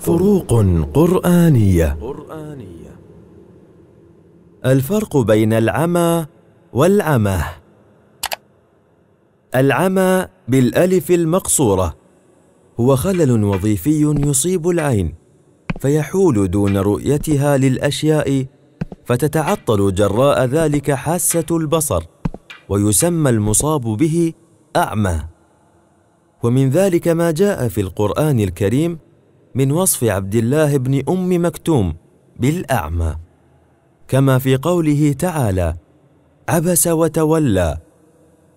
فروق قرآنية الفرق بين العمى والعمى العمى بالألف المقصورة هو خلل وظيفي يصيب العين فيحول دون رؤيتها للأشياء فتتعطل جراء ذلك حاسة البصر ويسمى المصاب به أعمى ومن ذلك ما جاء في القرآن الكريم من وصف عبد الله بن ام مكتوم بالاعمى كما في قوله تعالى عبس وتولى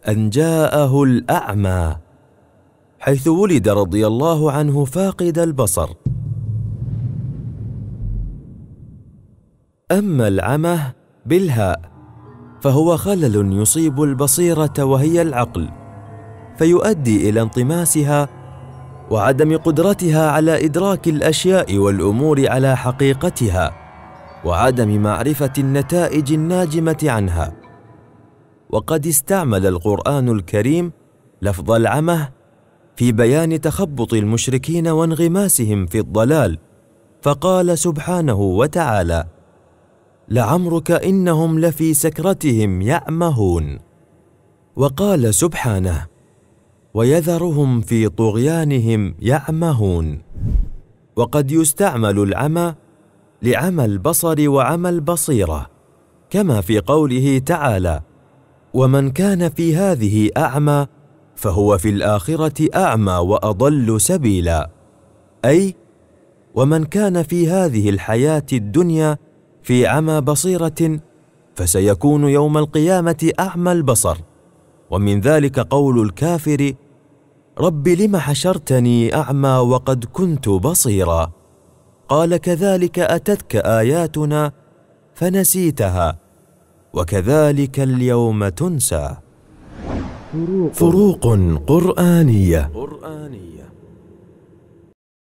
ان جاءه الاعمى حيث ولد رضي الله عنه فاقد البصر اما العمه بالهاء فهو خلل يصيب البصيره وهي العقل فيؤدي الى انطماسها وعدم قدرتها على ادراك الاشياء والامور على حقيقتها وعدم معرفه النتائج الناجمه عنها وقد استعمل القران الكريم لفظ العمه في بيان تخبط المشركين وانغماسهم في الضلال فقال سبحانه وتعالى لعمرك انهم لفي سكرتهم يعمهون وقال سبحانه ويذرهم في طغيانهم يعمهون وقد يستعمل العمى لعمى البصر وعمى البصيره كما في قوله تعالى ومن كان في هذه اعمى فهو في الاخره اعمى واضل سبيلا اي ومن كان في هذه الحياه الدنيا في عمى بصيره فسيكون يوم القيامه اعمى البصر ومن ذلك قول الكافر رب لم حشرتني اعمى وقد كنت بصيرا قال كذلك اتتك اياتنا فنسيتها وكذلك اليوم تنسى فروق قرانيه, قرآنية